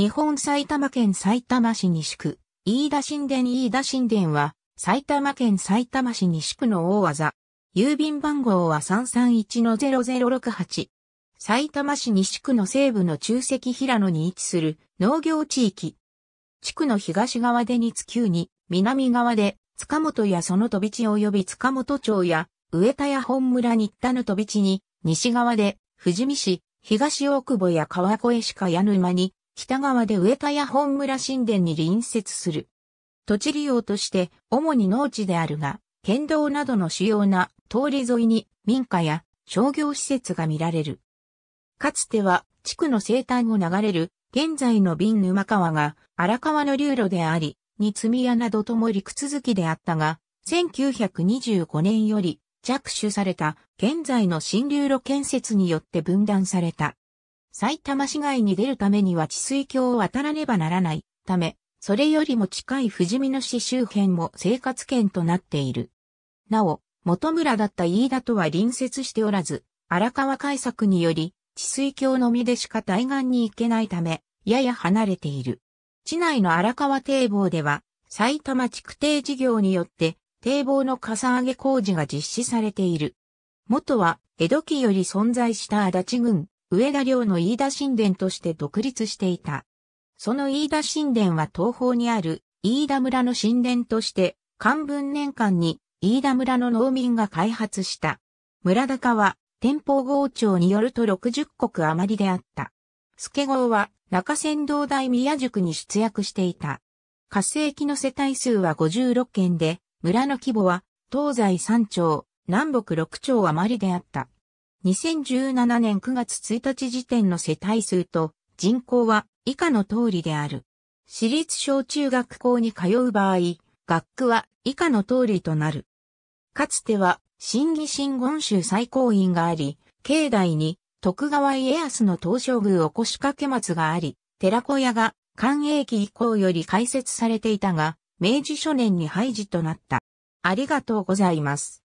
日本埼玉県埼玉市西区、飯田新田飯田新田は、埼玉県埼玉市西区の大技。郵便番号は331-0068。埼玉市西区の西部の中石平野に位置する農業地域。地区の東側で日球に、南側で塚本やその飛び地及び塚本町や上田や本村新田の飛び地に、西側で富士見市、東大久保や川越市かぬ沼に、北側で上田屋本村神殿に隣接する。土地利用として主に農地であるが、県道などの主要な通り沿いに民家や商業施設が見られる。かつては地区の西端を流れる現在の瓶沼川が荒川の流路であり、に積み屋などとも陸続きであったが、1925年より着手された現在の新流路建設によって分断された。埼玉市外に出るためには治水橋を渡らねばならないため、それよりも近い富士見野市周辺も生活圏となっている。なお、元村だった飯田とは隣接しておらず、荒川改作により、治水橋のみでしか対岸に行けないため、やや離れている。市内の荒川堤防では、埼玉築堤事業によって、堤防のかさ上げ工事が実施されている。元は、江戸期より存在した足立郡、上田領の飯田神殿として独立していた。その飯田神殿は東方にある飯田村の神殿として、漢文年間に飯田村の農民が開発した。村高は天保豪町によると60国余りであった。助豪は中山道大宮塾に出役していた。活性期の世帯数は56件で、村の規模は東西3町、南北6町余りであった。2017年9月1日時点の世帯数と人口は以下の通りである。私立小中学校に通う場合、学区は以下の通りとなる。かつては、新義新言州最高院があり、境内に徳川家康の東照宮をしかけ松があり、寺小屋が寛永期以降より開設されていたが、明治初年に廃寺となった。ありがとうございます。